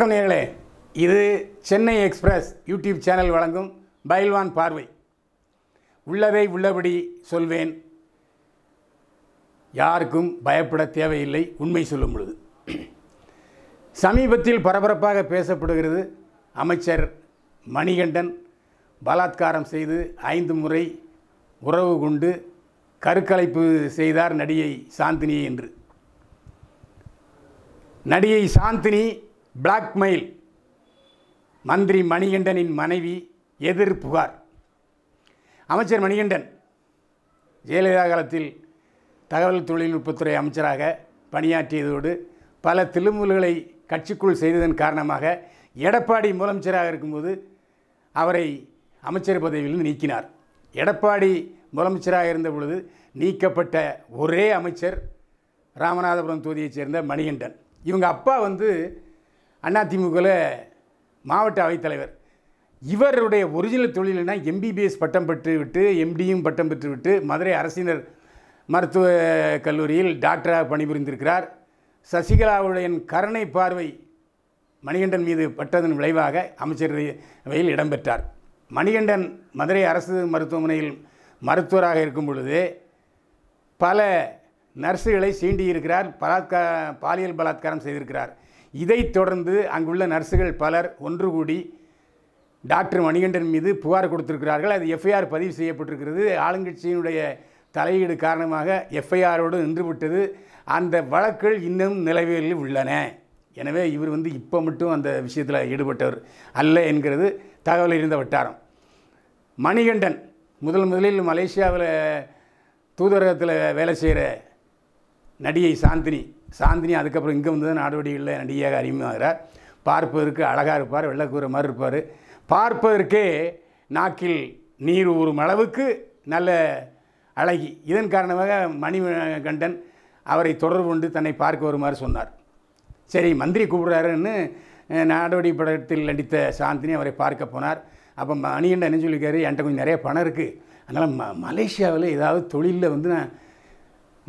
வணக்கம் நேர்களே இது சென்னை எக்ஸ்பிரஸ் யூடியூப் சேனல் வழங்கும் பயில்வான் பார்வை உள்ளதை உள்ளபடி சொல்வேன் யாருக்கும் பயப்பட தேவையில்லை உண்மை சொல்லும் பொழுது சமீபத்தில் பரபரப்பாக பேசப்படுகிறது அமைச்சர் மணிகண்டன் பலாத்காரம் செய்து ஐந்து முறை உறவு கொண்டு கருக்கலைப்பு செய்தார் நடிகை சாந்தினி என்று நடிகை சாந்தினி பிளாக்மெயில் மந்திரி மணிகண்டனின் மனைவி எதிர் புகார் அமைச்சர் மணிகண்டன் ஜெயலலிதா காலத்தில் தகவல் தொழில்நுட்பத்துறை அமைச்சராக பணியாற்றியதோடு பல திருமுல்களை கட்சிக்குள் செய்ததன் காரணமாக எடப்பாடி முதலமைச்சராக இருக்கும்போது அவரை அமைச்சர் பதவியிலிருந்து நீக்கினார் எடப்பாடி முதலமைச்சராக இருந்த பொழுது நீக்கப்பட்ட ஒரே அமைச்சர் ராமநாதபுரம் தொகுதியைச் சேர்ந்த மணிகண்டன் இவங்க அப்பா வந்து அதிமுகவில் மாவட்ட அவைத்தலைவர் இவருடைய ஒரிஜினல் தொழில்னா எம்பிபிஎஸ் பட்டம் பெற்று விட்டு எம்டியும் பட்டம் பெற்று விட்டு மதுரை அரசினர் மருத்துவ கல்லூரியில் டாக்டராக பணிபுரிந்திருக்கிறார் சசிகலாவுடைய கருணை பார்வை மணிகண்டன் மீது பட்டதன் விளைவாக அமைச்சரவையில் இடம்பெற்றார் மணிகண்டன் மதுரை அரசு மருத்துவமனையில் மருத்துவராக இருக்கும் பொழுது பல நர்ஸுகளை சீண்டியிருக்கிறார் பலாத்கா பாலியல் பலாத்காரம் செய்திருக்கிறார் இதைத் தொடர்ந்து அங்குள்ள நர்ஸுகள் பலர் ஒன்று கூடி டாக்டர் மணிகண்டன் மீது புகார் கொடுத்திருக்கிறார்கள் அது எஃப்ஐஆர் பதிவு செய்யப்பட்டிருக்கிறது ஆளுங்கட்சியினுடைய தலையீடு காரணமாக எஃப்ஐஆரோடு நின்றுவிட்டது அந்த வழக்குகள் இன்னும் நிலவியலில் உள்ளன எனவே இவர் வந்து இப்போ மட்டும் அந்த விஷயத்தில் ஈடுபட்டவர் அல்ல என்கிறது தகவல் இருந்த வட்டாரம் மணிகண்டன் முதல் முதலில் மலேசியாவில் தூதரகத்தில் வேலை செய்கிற நடிகை சாந்தினி சாந்தினி அதுக்கப்புறம் இங்கே வந்து தான் நாடோடிகளில் நடிகையாக அறிமுகமாகிறார் பார்ப்பதற்கு அழகாக இருப்பார் வெள்ளக்கூற மாதிரி இருப்பார் பார்ப்பதற்கே நாக்கில் நீர் ஊறும் அளவுக்கு நல்ல அழகி இதன் காரணமாக மணிகண்டன் அவரை தொடர்பு கொண்டு தன்னை பார்க்க வருமாறு சொன்னார் சரி மந்திரி கூப்பிடுறாருன்னு நாடோடி படத்தில் நடித்த சாந்தினி அவரை பார்க்க போனார் அப்போ மணிகண்டன் என்ன சொல்லியிருக்காரு என்கிட்ட கொஞ்சம் நிறைய பணம் இருக்குது அதனால் ம மலேசியாவில் ஏதாவது தொழிலில் வந்து நான்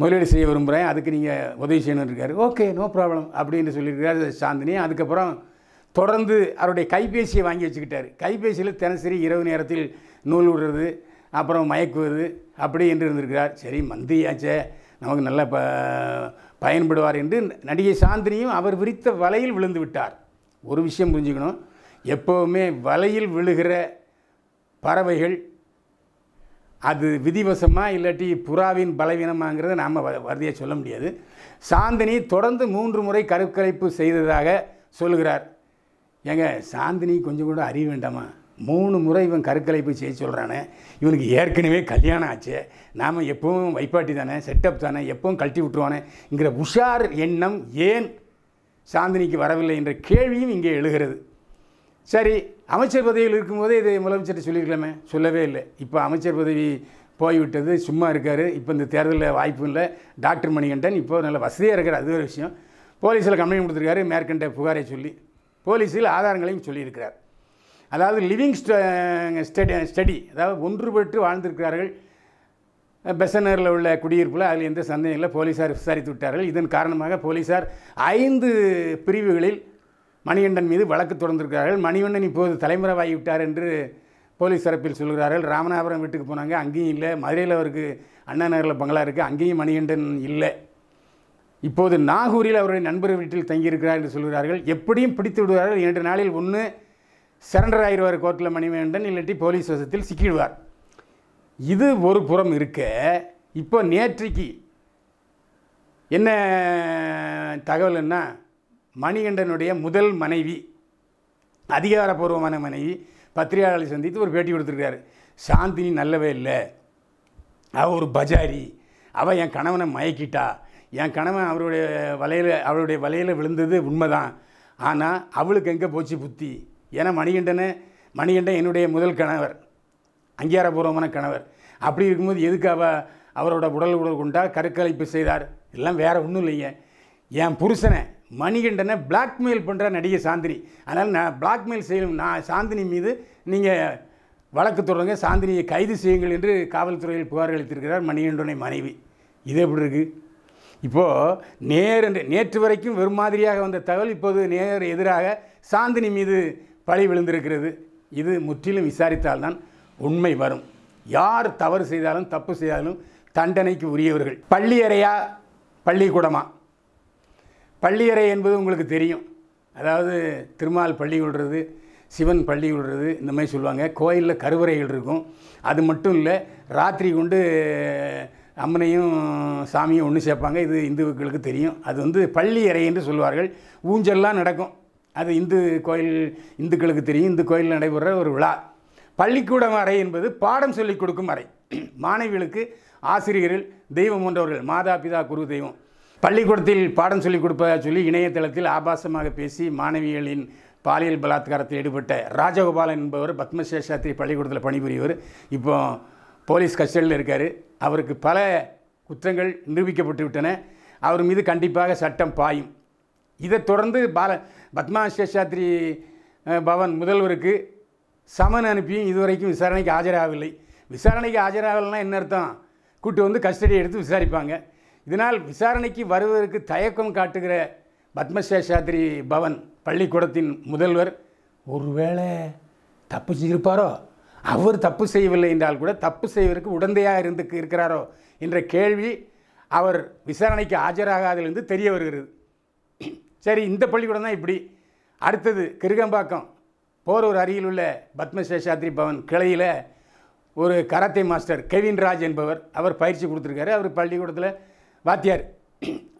முதலீடு செய்ய விரும்புகிறேன் அதுக்கு நீங்கள் உதவி செய்யணும்னு இருக்காரு ஓகே நோ ப்ராப்ளம் அப்படின்னு சொல்லியிருக்காரு சாந்தினி அதுக்கப்புறம் தொடர்ந்து அவருடைய கைபேசியை வாங்கி வச்சுக்கிட்டார் கைபேசியில் தினசரி இரவு நேரத்தில் நூல் விடுறது அப்புறம் மயக்குவது அப்படி என்று இருந்திருக்கிறார் சரி மந்தியாச்சே நமக்கு நல்ல ப பயன்படுவார் என்று நடிகை சாந்தினியும் அவர் விரித்த வலையில் விழுந்து விட்டார் ஒரு விஷயம் புரிஞ்சுக்கணும் எப்போவுமே வலையில் விழுகிற பறவைகள் அது விதிவசமாக இல்லாட்டி புறாவின் பலவீனமாகங்கிறத நாம் வறுதியாக சொல்ல முடியாது சாந்தினி தொடர்ந்து மூன்று முறை கருக்கலைப்பு செய்ததாக சொல்கிறார் ஏங்க சாந்தினி கொஞ்சம் கூட அறிய வேண்டாமா மூணு முறை இவன் கருக்கலைப்பு செய்ய சொல்கிறானே இவனுக்கு ஏற்கனவே கல்யாணம் ஆச்சு நாம் எப்பவும் வைப்பாட்டி தானே செட்டப் தானே எப்பவும் கழட்டி விட்டுருவானேங்கிற உஷார் எண்ணம் ஏன் சாந்தினிக்கு வரவில்லை என்ற கேள்வியும் இங்கே எழுகிறது சரி அமைச்சர் பதவியில் இருக்கும்போதே இதை முதலமைச்சர் சொல்லியிருக்கலாமே சொல்லவே இல்லை இப்போ அமைச்சர் பதவி போய்விட்டது சும்மா இருக்கார் இப்போ இந்த தேர்தலில் வாய்ப்பு இல்லை டாக்டர் மணிகண்டன் இப்போ நல்ல வசதியாக இருக்கார் அது ஒரு விஷயம் போலீஸில் கம்ப்ளைண்ட் கொடுத்துருக்காரு மேற்கண்ட புகாரை சொல்லி போலீஸில் ஆதாரங்களையும் சொல்லியிருக்கிறார் அதாவது லிவிங் ஸ்டடி ஸ்டடி அதாவது ஒன்றுபட்டு வாழ்ந்திருக்கிறார்கள் பெசனரில் உள்ள குடியிருப்பில் அதில் எந்த சந்தேகம் இல்லை போலீஸார் விசாரித்து விட்டார்கள் இதன் காரணமாக போலீஸார் ஐந்து பிரிவுகளில் மணிகண்டன் மீது வழக்கு தொடர்ந்திருக்கிறார்கள் மணிகண்டன் இப்போது விட்டார் என்று போலீஸ் தரப்பில் சொல்கிறார்கள் ராமநாதபுரம் வீட்டுக்கு போனாங்க அங்கேயும் இல்லை மதுரையில் அவருக்கு அண்ணா நகரில் பங்களா இருக்குது அங்கேயும் மணிகண்டன் இல்லை இப்போது நாகூரில் அவருடைய நண்பர் வீட்டில் தங்கியிருக்கிறார் என்று சொல்கிறார்கள் எப்படியும் பிடித்து விடுவார்கள் இரண்டு நாளில் ஒன்று சரண்டர் ஆகிடுவார் கோர்ட்டில் மணிவேண்டன் இல்லாட்டி போலீஸ் வசத்தில் சிக்கிடுவார் இது ஒரு புறம் இருக்க இப்போ நேற்றைக்கு என்ன தகவல்னா மணிகண்டனுடைய முதல் மனைவி அதிகாரப்பூர்வமான மனைவி பத்திரிகையாளர்களை சந்தித்து ஒரு பேட்டி கொடுத்துருக்காரு சாந்தினி நல்லவே இல்லை அவள் ஒரு பஜாரி அவள் என் கணவனை மயக்கிட்டா என் கணவன் அவருடைய வலையில் அவருடைய வலையில் விழுந்தது உண்மைதான் ஆனால் அவளுக்கு எங்கே போச்சு புத்தி ஏன்னா மணிகண்டனை மணிகண்டன் என்னுடைய முதல் கணவர் அங்கீகாரபூர்வமான கணவர் அப்படி இருக்கும்போது எதுக்கு அவ அவரோட உடல் உடல் கொண்டா கருக்கலைப்பு செய்தார் எல்லாம் வேறு ஒன்றும் இல்லைங்க என் புருஷனை மணிகண்டனை பிளாக்மெயில் பண்ணுற நடிகை சாந்தினி அதனால் நான் பிளாக்மெயில் செய்யும் நான் சாந்தினி மீது நீங்கள் வழக்கு தொடங்க சாந்தினியை கைது செய்யுங்கள் என்று காவல்துறையில் புகார் அளித்திருக்கிறார் மணிகண்டனை மனைவி இது எப்படி இருக்குது இப்போது நேர் நேற்று வரைக்கும் வெறும் மாதிரியாக வந்த தகவல் இப்போது நேர் எதிராக சாந்தினி மீது பழி விழுந்திருக்கிறது இது முற்றிலும் விசாரித்தால்தான் உண்மை வரும் யார் தவறு செய்தாலும் தப்பு செய்தாலும் தண்டனைக்கு உரியவர்கள் பள்ளி அறையா பள்ளிக்கூடமா பள்ளியறை என்பது உங்களுக்கு தெரியும் அதாவது திருமால் பள்ளி விடுறது சிவன் பள்ளி விடுறது இந்த மாதிரி சொல்லுவாங்க கோயிலில் கருவறைகள் இருக்கும் அது மட்டும் இல்லை ராத்திரி கொண்டு அம்மனையும் சாமியும் ஒன்று சேர்ப்பாங்க இது இந்துக்களுக்கு தெரியும் அது வந்து பள்ளி அறை என்று சொல்லுவார்கள் ஊஞ்சல்லாம் நடக்கும் அது இந்து கோயில் இந்துக்களுக்கு தெரியும் இந்து கோயிலில் நடைபெற ஒரு விழா பள்ளிக்கூடம் அறை என்பது பாடம் சொல்லிக் கொடுக்கும் அறை மாணவிகளுக்கு ஆசிரியர்கள் தெய்வம் போன்றவர்கள் மாதா பிதா குரு தெய்வம் பள்ளிக்கூடத்தில் பாடம் சொல்லிக் கொடுப்பதாக சொல்லி இணையதளத்தில் ஆபாசமாக பேசி மாணவிகளின் பாலியல் பலாத்காரத்தில் ஈடுபட்ட ராஜகோபாலன் என்பவர் பத்மசேஷாத்திரி பள்ளிக்கூடத்தில் பணிபுரியவர் இப்போ போலீஸ் கஸ்டடியில் இருக்கார் அவருக்கு பல குற்றங்கள் நிரூபிக்கப்பட்டு விட்டன அவர் மீது கண்டிப்பாக சட்டம் பாயும் இதைத் தொடர்ந்து பால பத்மா சேஷாத்ரி பவன் முதல்வருக்கு சமன் அனுப்பியும் இதுவரைக்கும் விசாரணைக்கு ஆஜராகவில்லை விசாரணைக்கு ஆஜராகலைன்னா என்ன அர்த்தம் கூட்டு வந்து கஸ்டடி எடுத்து விசாரிப்பாங்க இதனால் விசாரணைக்கு வருவதற்கு தயக்கம் காட்டுகிற பத்மசேஷாத்ரி பவன் பள்ளிக்கூடத்தின் முதல்வர் ஒருவேளை தப்பு செஞ்சிருப்பாரோ அவர் தப்பு செய்யவில்லை என்றால் கூட தப்பு செய்வதற்கு உடந்தையாக இருந்து இருக்கிறாரோ என்ற கேள்வி அவர் விசாரணைக்கு ஆஜராகாதிலிருந்து தெரிய வருகிறது சரி இந்த பள்ளிக்கூடம் தான் இப்படி அடுத்தது கிருகம்பாக்கம் போரூர் அருகில் உள்ள பத்மசேஷாத்ரி பவன் கிளையில் ஒரு கராத்தே மாஸ்டர் கெவின் ராஜ் என்பவர் அவர் பயிற்சி கொடுத்துருக்காரு அவர் பள்ளிக்கூடத்தில் வாத்தியார்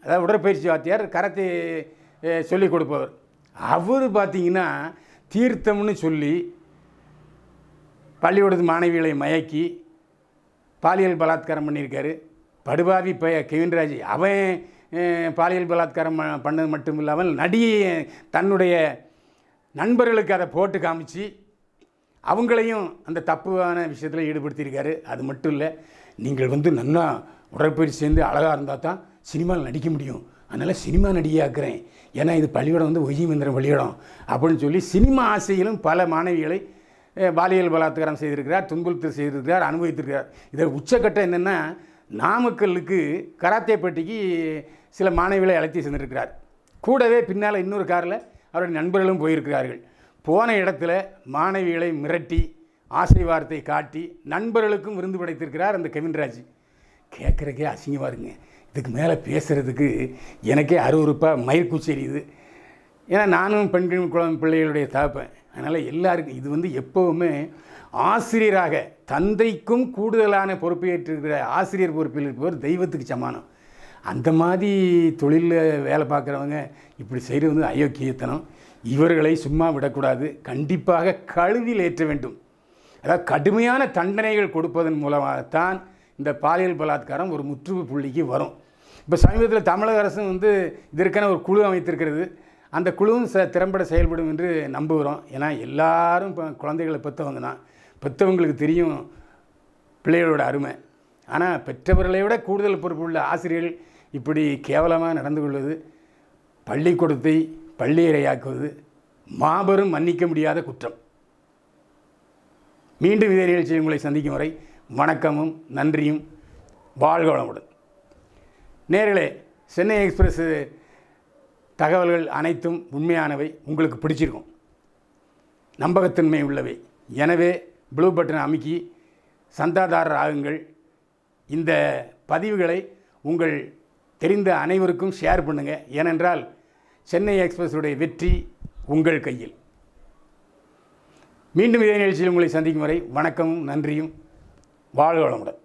அதாவது உடற்பயிற்சி வாத்தியார் கரத்தை சொல்லி கொடுப்பவர் அவர் பார்த்திங்கன்னா தீர்த்தம்னு சொல்லி பள்ளிக்கூடத்து மாணவிகளை மயக்கி பாலியல் பலாத்காரம் பண்ணியிருக்காரு படுபாவி பய கெவின்ராஜ் அவன் பாலியல் பலாத்காரம் பண்ணது மட்டும் இல்லாமல் நடிகை தன்னுடைய நண்பர்களுக்கு அதை போட்டு காமிச்சு அவங்களையும் அந்த தப்புவான விஷயத்தில் ஈடுபடுத்தியிருக்காரு அது மட்டும் இல்லை நீங்கள் வந்து நல்லா உடற்பயிற்சி சேர்ந்து அழகாக இருந்தால் தான் சினிமாவில் நடிக்க முடியும் அதனால் சினிமா இருக்கிறேன் ஏன்னா இது பள்ளிக்கூடம் வந்து ஒய்யமந்திரம் பள்ளியிடம் அப்படின்னு சொல்லி சினிமா ஆசையிலும் பல மாணவிகளை பாலியல் பலாத்காரம் செய்திருக்கிறார் துன்புறுத்தல் செய்திருக்கிறார் அனுபவித்திருக்கிறார் இதில் உச்சக்கட்டம் என்னென்னா நாமக்கல்லுக்கு கராத்தேப்பட்டிக்கு சில மாணவிகளை அழைத்து சென்றிருக்கிறார் கூடவே பின்னால் இன்னொரு காரில் அவருடைய நண்பர்களும் போயிருக்கிறார்கள் போன இடத்துல மாணவிகளை மிரட்டி ஆசை வார்த்தை காட்டி நண்பர்களுக்கும் விருந்து படைத்திருக்கிறார் அந்த கவின்ராஜ் கேட்குறக்கே அசிங்கமாக இருங்க இதுக்கு மேலே பேசுகிறதுக்கு எனக்கே அறுவறுப்பாக மயிர்கூச்சரியுது ஏன்னா நானும் பெண்கள் குழந்தை பிள்ளைகளுடைய தாப்பேன் அதனால் எல்லாருக்கும் இது வந்து எப்போவுமே ஆசிரியராக தந்தைக்கும் கூடுதலான பொறுப்பேற்றிருக்கிற ஆசிரியர் பொறுப்பில் இருப்பவர் தெய்வத்துக்கு சமானம் அந்த மாதிரி தொழிலில் வேலை பார்க்குறவங்க இப்படி செய்கிறது வந்து அயோக்கியத்தனம் இவர்களை சும்மா விடக்கூடாது கண்டிப்பாக கழுவில் ஏற்ற வேண்டும் அதாவது கடுமையான தண்டனைகள் கொடுப்பதன் மூலமாகத்தான் இந்த பாலியல் பலாத்காரம் ஒரு முற்றுப்பு புள்ளிக்கு வரும் இப்போ சமீபத்தில் தமிழக அரசும் வந்து இதற்கான ஒரு குழு அமைத்திருக்கிறது அந்த குழுவும் ச திறம்பட செயல்படும் என்று நம்புகிறோம் ஏன்னா எல்லாரும் இப்போ குழந்தைகளை பெற்றவங்க தான் பெற்றவங்களுக்கு தெரியும் பிள்ளைகளோட அருமை ஆனால் பெற்றவர்களை விட கூடுதல் பொறுப்புள்ள ஆசிரியர்கள் இப்படி கேவலமாக நடந்து கொள்வது பள்ளிக்கூடத்தை பள்ளியறையாக்குவது மாபெரும் மன்னிக்க முடியாத குற்றம் மீண்டும் இதே நிகழ்ச்சியை உங்களை சந்திக்கும் வரை வணக்கமும் நன்றியும் வாழ்க வளமுடன் நேர்களே சென்னை எக்ஸ்பிரஸ் தகவல்கள் அனைத்தும் உண்மையானவை உங்களுக்கு பிடிச்சிருக்கும் நம்பகத்தன்மை உள்ளவை எனவே ப்ளூ பட்டன் அமுக்கி சந்தாதாரர் ஆகுங்கள் இந்த பதிவுகளை உங்கள் தெரிந்த அனைவருக்கும் ஷேர் பண்ணுங்கள் ஏனென்றால் சென்னை எக்ஸ்பிரஸுடைய வெற்றி உங்கள் கையில் மீண்டும் இதே நிகழ்ச்சியில் உங்களை சந்திக்கும் வரை வணக்கமும் நன்றியும் வாழ்வளமுடன்